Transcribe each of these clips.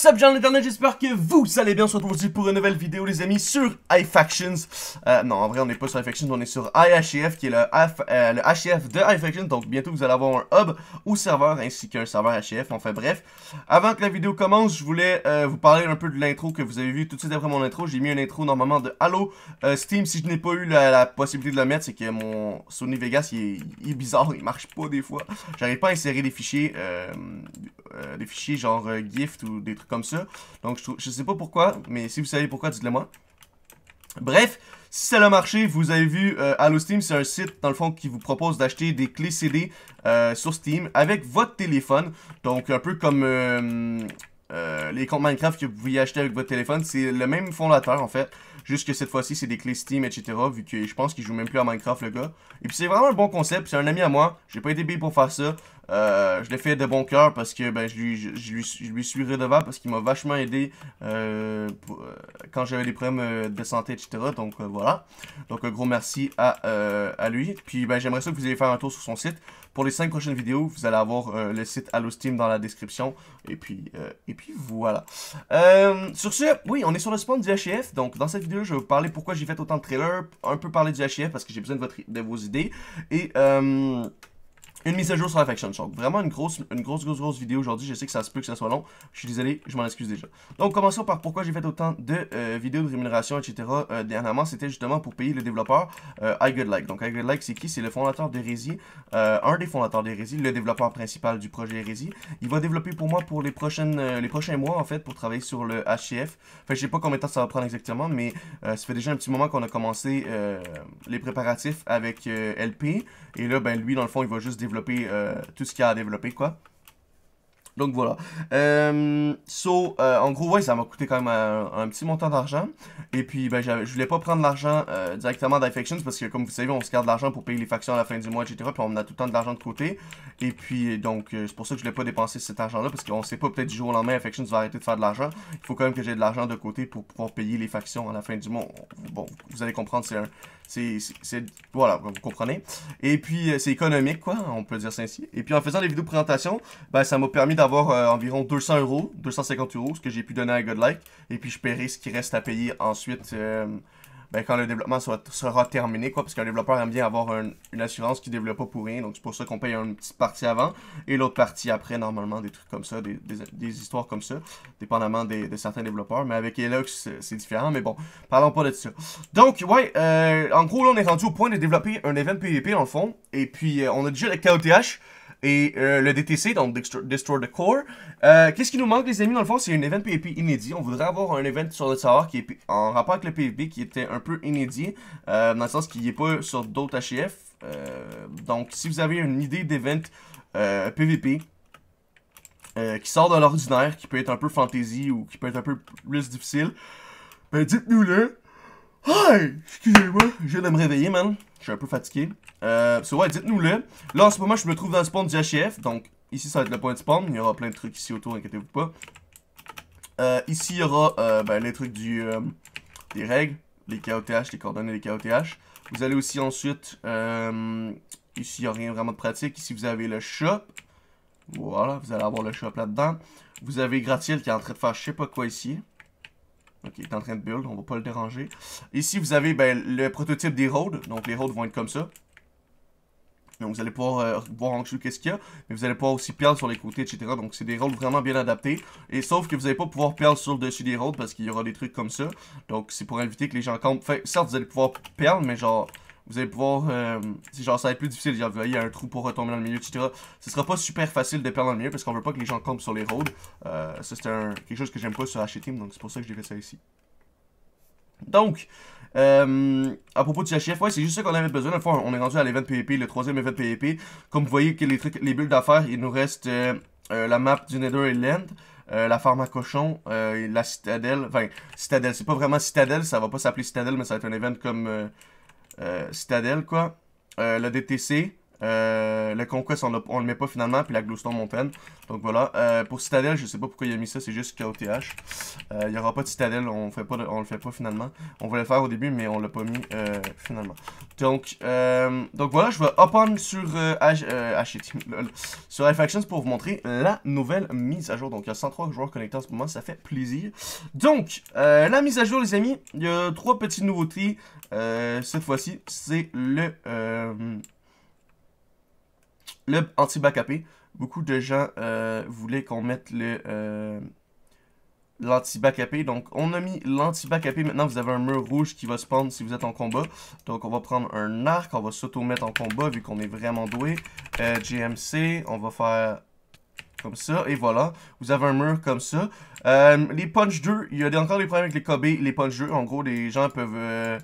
What's up, de l'Internet, j'espère que vous allez bien, on se retrouve aussi pour une nouvelle vidéo, les amis, sur iFactions. Euh, non, en vrai, on n'est pas sur iFactions, on est sur iHF, qui est le, HF euh, de iFactions, donc bientôt vous allez avoir un hub ou serveur, ainsi qu'un serveur HF, enfin bref. Avant que la vidéo commence, je voulais euh, vous parler un peu de l'intro que vous avez vu tout de suite après mon intro, j'ai mis une intro normalement de Halo euh, Steam, si je n'ai pas eu la, possibilité de le mettre, c'est que mon Sony Vegas, il est, bizarre, il marche pas des fois, j'arrive pas à insérer des fichiers, des fichiers genre GIF ou des trucs comme ça. Donc, je, sais pas pourquoi, mais si vous savez pourquoi, dites-le moi. Bref, si ça a marché, vous avez vu, euh, Allosteam, Steam, c'est un site, dans le fond, qui vous propose d'acheter des clés CD euh, sur Steam avec votre téléphone. Donc, un peu comme euh, les comptes Minecraft que vous pouvez acheter avec votre téléphone. C'est le même fondateur, en fait. Juste que cette fois-ci, c'est des clés Steam, etc. Vu que je pense qu'il joue même plus à Minecraft, le gars. Et puis, c'est vraiment un bon concept. C'est un ami à moi. J'ai pas été payé pour faire ça. Euh, je l'ai fait de bon cœur parce que ben, je, lui, je, lui, suis redevable parce qu'il m'a vachement aidé euh, euh, quand j'avais des problèmes de santé, etc. Donc voilà. Donc un gros merci à, à lui. Puis ben, j'aimerais ça que vous ayez faire un tour sur son site. Pour les 5 prochaines vidéos, vous allez avoir euh, le site Allosteam Steam dans la description. Et puis, euh, et puis voilà. Euh, sur ce, oui, on est sur le spawn du HF. Donc, dans cette vidéo, je vais vous parler pourquoi j'ai fait autant de trailers. Un peu parler du HF parce que j'ai besoin de, votre, de vos idées. Et... Une mise à jour sur la Faction Shock. Vraiment une grosse, une grosse, grosse, grosse vidéo aujourd'hui. Je sais que ça se peut que ça soit long. Je suis désolé, je m'en excuse déjà. Donc, commençons par pourquoi j'ai fait autant de euh, vidéos de rémunération, etc. Euh, dernièrement, c'était justement pour payer le développeur euh, iGoodLike. Donc, iGoodLike, c'est qui C'est le fondateur d'Hérésie, euh, un des fondateurs d'Hérésie, le développeur principal du projet Hérésie. Il va développer pour moi pour les, prochaines, les prochains mois, en fait, pour travailler sur le HCF. Enfin, je sais pas combien de temps ça va prendre exactement, mais ça fait déjà un petit moment qu'on a commencé les préparatifs avec LP. Et là, ben, lui, dans le fond, il va juste développer développer euh, tout ce qu'il y a à développer, quoi. Donc voilà. Euh, so, euh, en gros, ouais, ça m'a coûté quand même un, petit montant d'argent. Et puis, ben, je voulais pas prendre l'argent euh, directement d'infection parce que, comme vous savez, on se garde l'argent pour payer les factions à la fin du mois, etc. Puis on a tout le temps de l'argent de côté. Et puis, donc, c'est pour ça que je voulais pas dépenser cet argent-là parce qu'on sait pas, peut-être du jour au lendemain, Infections va arrêter de faire de l'argent. Il faut quand même que j'ai de l'argent de côté pour pouvoir payer les factions à la fin du mois. Bon, vous allez comprendre, c'est un, c'est... Voilà, vous comprenez. Et puis, euh, c'est économique, quoi, on peut dire ça ainsi. Et puis, en faisant les vidéos de présentation, ben, ça m'a permis d'avoir euh, environ 200 euros, 250 euros, ce que j'ai pu donner à Godlike. Et puis, je paierai ce qui reste à payer ensuite... Euh, ben, quand le développement sera, terminé, quoi, parce qu'un développeur aime bien avoir une assurance qui développe pas pour rien, donc c'est pour ça qu'on paye une petite partie avant et l'autre partie après, normalement, des trucs comme ça, des, des, histoires comme ça, dépendamment des, de certains développeurs, mais avec Elux c'est différent, mais bon, parlons pas de ça. Donc, ouais, euh, en gros, là, on est rendu au point de développer un event PVP, dans le fond, et puis, euh, on a déjà le KOTH, et euh, le DTC, donc Destroy, the Core. Euh, qu'est-ce qui nous manque, les amis? Dans le fond, c'est un event PvP inédit. On voudrait avoir un event sur le serveur qui est en rapport avec le PvP qui était un peu inédit, euh, dans le sens qu'il n'est pas sur d'autres HF. donc, si vous avez une idée d'event PvP, qui sort de l'ordinaire, qui peut être un peu fantasy ou qui peut être un peu plus difficile, ben, dites-nous-le, Hi excusez-moi, je viens de me réveiller, man. Je suis un peu fatigué. Euh, so ouais, dites-nous-le. Là, en ce moment, je me trouve dans le spawn du HF. Donc, ici, ça va être le point de spawn. Il y aura plein de trucs ici autour, inquiétez-vous pas. Euh, ici, il y aura euh, ben, les trucs du, euh, des règles, les KOTH, les coordonnées des KOTH. Vous allez aussi ensuite... Euh, ici, il n'y a rien vraiment de pratique. Ici, vous avez le shop. Voilà, vous allez avoir le shop là-dedans. Vous avez Gratiel qui est en train de faire je sais pas quoi ici. Ok, il est en train de build, on va pas le déranger. Ici, vous avez ben, le prototype des roads. Donc, les roads vont être comme ça. Donc, vous allez pouvoir euh, voir en dessous qu'est-ce qu'il y a. Mais vous allez pouvoir aussi perdre sur les côtés, etc. Donc, c'est des roads vraiment bien adaptés. Et sauf que vous n'allez pas pouvoir perdre sur le dessus des roads, parce qu'il y aura des trucs comme ça. Donc, c'est pour éviter que les gens campent. Enfin, certes, vous allez pouvoir perdre, mais genre, vous allez pouvoir, euh, genre ça va être plus difficile, il y a un trou pour retomber dans le milieu, etc. Ce sera pas super facile de perdre dans le milieu parce qu'on veut pas que les gens tombent sur les roads. Euh, c'est quelque chose que j'aime pas sur HTM, donc c'est pour ça que j'ai fait ça ici. Donc, euh, à propos du HF, ouais, c'est juste ça qu'on avait besoin. Une fois, on est rendu à l'event PVP, e le troisième event PVP. E comme vous voyez, que les, trucs, les bulles d'affaires, il nous reste la map du Nether la farm à cochon, la citadelle. Enfin, citadelle, c'est pas vraiment citadelle, ça va pas s'appeler citadelle, mais ça va être un event comme euh, Citadel, quoi. Euh, le DTC. Euh, le Conquest, on, on, le met pas finalement, puis la Glowstone Mountain. Donc voilà. Euh, pour Citadel, je sais pas pourquoi il a mis ça, c'est juste KOTH. Euh, il y aura pas de Citadel, on, fait pas on le fait pas finalement. On voulait le faire au début, mais on l'a pas mis finalement. Donc, donc voilà, je vais hop on sur, H, ah, sur iFactions pour vous montrer la nouvelle mise à jour. Donc il y a 103 joueurs connectés en ce moment, ça fait plaisir. Donc, la mise à jour, les amis, il y a trois petites nouveautés cette fois-ci. C'est le le anti beaucoup de gens euh, voulaient qu'on mette le euh, lanti Donc, on a mis l'anti-backupé. Maintenant, vous avez un mur rouge qui va se spawn si vous êtes en combat. Donc, on va prendre un arc. On va s'auto-mettre en combat vu qu'on est vraiment doué. Euh, GMC, on va faire comme ça, et voilà, vous avez un mur comme ça. Euh, les punch 2, il y a encore des problèmes avec les KB. les punch 2, en gros, les gens peuvent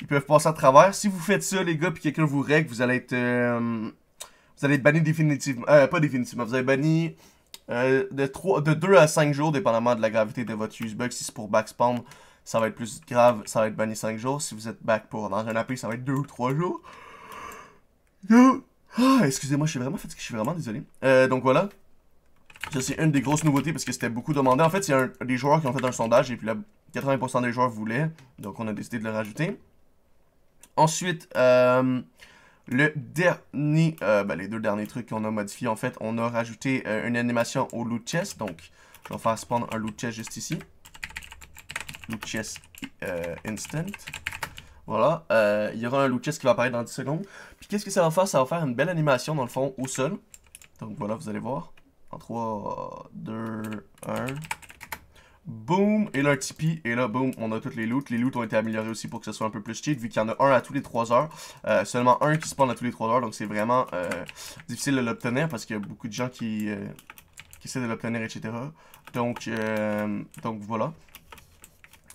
ils peuvent passer à travers. Si vous faites ça, les gars, puis quelqu'un vous règle, vous allez être... Vous allez être banni définitivement. Euh, pas définitivement, vous allez banni euh, de, 3, de 2 à 5 jours, dépendamment de la gravité de votre use bug. Si c'est pour backspawn, ça va être plus grave, ça va être banni 5 jours. Si vous êtes back pour dans un AP, ça va être 2 ou 3 jours. Ah, excusez-moi, je suis vraiment fatigué, je suis vraiment désolé. Euh, donc voilà. Ça, c'est une des grosses nouveautés parce que c'était beaucoup demandé. En fait, il y a des joueurs qui ont fait un sondage et puis là, 80% des joueurs voulaient. Donc, on a décidé de le rajouter. Ensuite, euh, le dernier, euh, ben, les deux derniers trucs qu'on a modifié, en fait, on a rajouté euh, une animation au loot chest. Donc, je vais faire spawn un loot chest juste ici. Loot chest euh, instant. Voilà, il y aura un loot chest qui va apparaître dans 10 secondes. Puis qu'est-ce que ça va faire? Ça va faire une belle animation, dans le fond, au sol. Donc voilà, vous allez voir. En 3, 2, 1... Boom, et là un Tipeee, et là boom, on a toutes les loots. Les loots ont été améliorés aussi pour que ce soit un peu plus cheat, vu qu'il y en a un à tous les 3 heures. Euh, seulement un qui spawn à tous les 3 heures, donc c'est vraiment euh, difficile de l'obtenir parce qu'il y a beaucoup de gens qui, euh, essaient de l'obtenir, etc. Donc, donc voilà.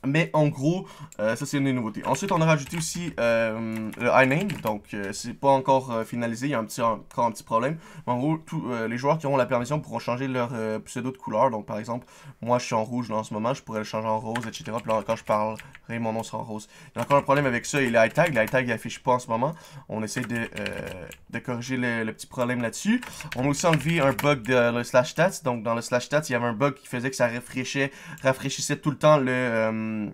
Mais en gros, euh, ça c'est une des nouveautés. Ensuite, on a rajouté aussi euh, le le iName. Donc, euh, c'est pas encore finalisé. Il y a un petit, encore un petit problème. Mais en gros, tous les joueurs qui auront la permission pourront changer leur pseudo de couleur. Donc, par exemple, moi je suis en rouge là, en ce moment. Je pourrais le changer en rose, etc. quand je parlerai, mon nom sera en rose. Il y a encore un problème avec ça et les high tags. Les n'affiche pas en ce moment. On essaie de, de corriger le, petit problème là-dessus. On a aussi enlevé un bug de le slash stats. Donc, dans le slash stats, il y avait un bug qui faisait que ça rafraîchissait tout le temps le euh,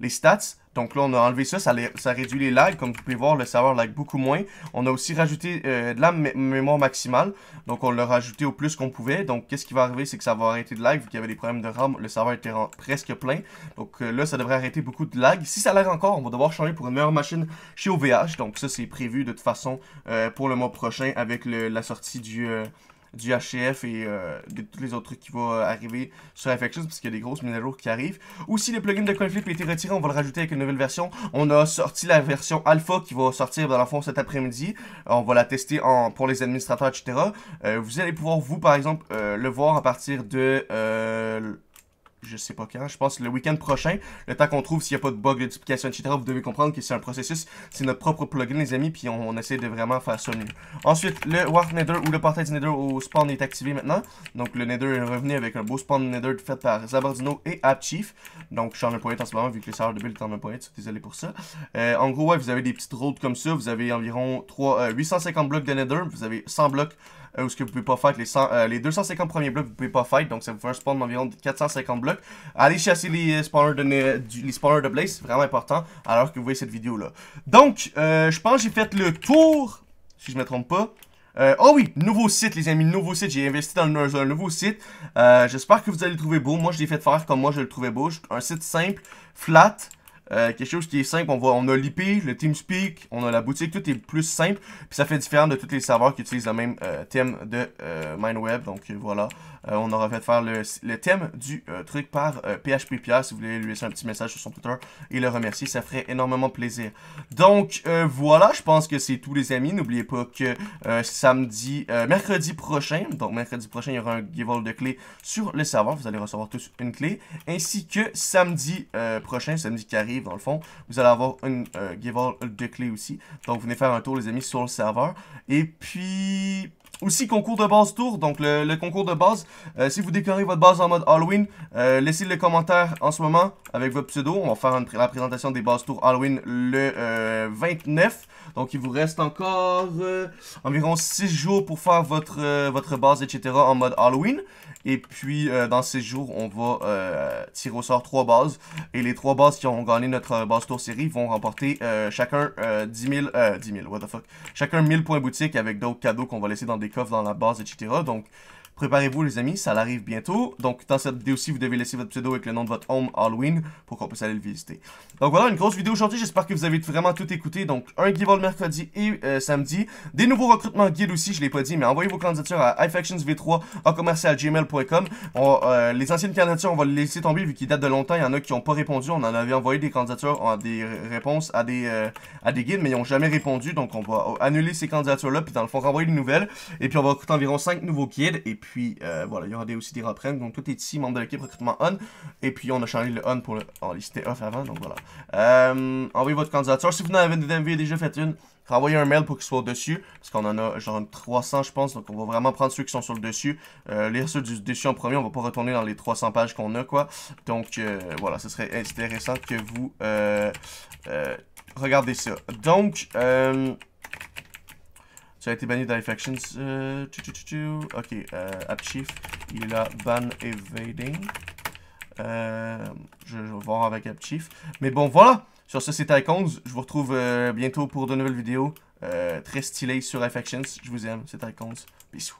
les stats. Donc là, on a enlevé ça, ça, réduit les lags. Comme vous pouvez voir, le serveur lag beaucoup moins. On a aussi rajouté euh, de la mémoire maximale. Donc on l'a rajouté au plus qu'on pouvait. Donc qu'est-ce qui va arriver, c'est que ça va arrêter de lag. Vu qu'il y avait des problèmes de RAM, le serveur était presque plein. Donc euh, là, ça devrait arrêter beaucoup de lag. Si ça l'air encore, on va devoir changer pour une meilleure machine chez OVH. Donc ça, c'est prévu de toute façon pour le mois prochain avec la sortie du du HCF et euh, de tous les autres trucs qui vont euh, arriver sur Infections parce qu'il y a des grosses mises à jour qui arrivent. si le plugin de CoinFlip a été retiré, on va le rajouter avec une nouvelle version. On a sorti la version alpha qui va sortir dans la fond cet après-midi. On va la tester en, pour les administrateurs, etc. Euh, vous allez pouvoir, vous, par exemple, le voir à partir de je sais pas quand, je pense le week-end prochain, le temps qu'on trouve s'il n'y a pas de bug de duplication, etc., vous devez comprendre que c'est un processus, c'est notre propre plugin, les amis, puis on, essaie de vraiment faire ça mieux. Ensuite, le Warp Nether ou le portail Nether au spawn est activé maintenant, donc le Nether est revenu avec un beau spawn Nether fait par Zabardino et AppChief, donc je suis en un point en ce moment, vu que le serveur de build est en même point, désolé pour ça. Euh, en gros, ouais, vous avez des petites routes comme ça, vous avez environ 3, 850 euh, blocs de Nether, vous avez 100 blocs euh, où ce que vous pouvez pas faire, les, euh, les 250 premiers blocs, vous pouvez pas faire, donc ça vous fait un spawn d'environ 450 blocs. Allez chasser les euh, spawners de, les de Blaze, c'est vraiment important, alors que vous voyez cette vidéo-là. Donc, je pense que j'ai fait le tour, si je me trompe pas. oh oui, nouveau site, les amis, nouveau site. J'ai investi dans un, nouveau site. J'espère que vous allez le trouver beau. Moi, je l'ai fait faire comme moi, je le trouvais beau. Un site simple, flat, euh, quelque chose qui est simple, on, voit, on a l'IP, le TeamSpeak, on a la boutique, tout est plus simple, puis ça fait différent de tous les serveurs qui utilisent le même euh, thème de euh, MineWeb, donc voilà, on aura fait faire le, thème du truc par PHP Pierre, si vous voulez lui laisser un petit message sur son Twitter et le remercier, ça ferait énormément plaisir. Donc voilà, je pense que c'est tout les amis, n'oubliez pas que samedi, mercredi prochain, donc mercredi prochain, il y aura un giveaway de clés sur le serveur, vous allez recevoir tous une clé, ainsi que samedi prochain, samedi qui arrive, dans le fond. Vous allez avoir une euh, giveaway euh, de clé aussi. Donc, venez faire un tour, les amis, sur le serveur. Et puis, aussi, concours de base tour, donc le, concours de base, euh, si vous décorez votre base en mode Halloween, euh, laissez le commentaire en ce moment avec votre pseudo. On va faire la présentation des bases tours Halloween le 29. Euh, donc, il vous reste encore environ 6 jours pour faire votre, votre base, etc. en mode Halloween. Et puis, dans 6 jours, on va tirer au sort 3 bases. Et les 3 bases qui ont gagné notre base tour série vont remporter chacun 10 000... 10 000, what the fuck. Chacun 1000 points boutique avec d'autres cadeaux qu'on va laisser dans des coffres dans la base, etc. Donc, Préparez-vous les amis, ça arrive bientôt. Donc dans cette vidéo-ci, vous devez laisser votre pseudo avec le nom de votre home Halloween pour qu'on puisse aller le visiter. Donc voilà, une grosse vidéo aujourd'hui, j'espère que vous avez vraiment tout écouté. Donc un guide le mercredi et euh, samedi. Des nouveaux recrutements guides aussi, je l'ai pas dit, mais envoyez vos candidatures à iFactionsV3 à commercial gmail.com. Euh, les anciennes candidatures, on va les laisser tomber vu qu'ils datent de longtemps. Il y en a qui n'ont pas répondu. On en avait envoyé des candidatures, des réponses à des, euh, à des guides, mais ils n'ont jamais répondu. Donc on va annuler ces candidatures-là, puis dans le fond, renvoyer une nouvelles. Et puis on va recruter environ 5 nouveaux guides. Et puis puis euh, voilà, il y aura des, aussi des reprennes. Donc tout est ici, membre de l'équipe, recrutement on. Et puis on a changé le on pour en lister off avant, donc voilà. Euh, envoyez votre candidature. Si vous n'en avez déjà fait une, renvoyez un mail pour qu'il soit au dessus. Parce qu'on en a genre 300, je pense. Donc on va vraiment prendre ceux qui sont sur le dessus. Euh, lire ceux du dessus en premier. On va pas retourner dans les 300 pages qu'on a, quoi. Donc euh, voilà, ce serait intéressant que vous euh, regardez ça. Donc. euh... Ça as été banni d'iFactions. ok, euh, il est là, ban evading. Euh, je, vais voir avec AppChief. Mais bon, voilà! Sur ce, c'est Tycoons. Je vous retrouve euh, bientôt pour de nouvelles vidéos euh, très stylées sur iFactions. Je vous aime, c'est Tycoons. Bisous.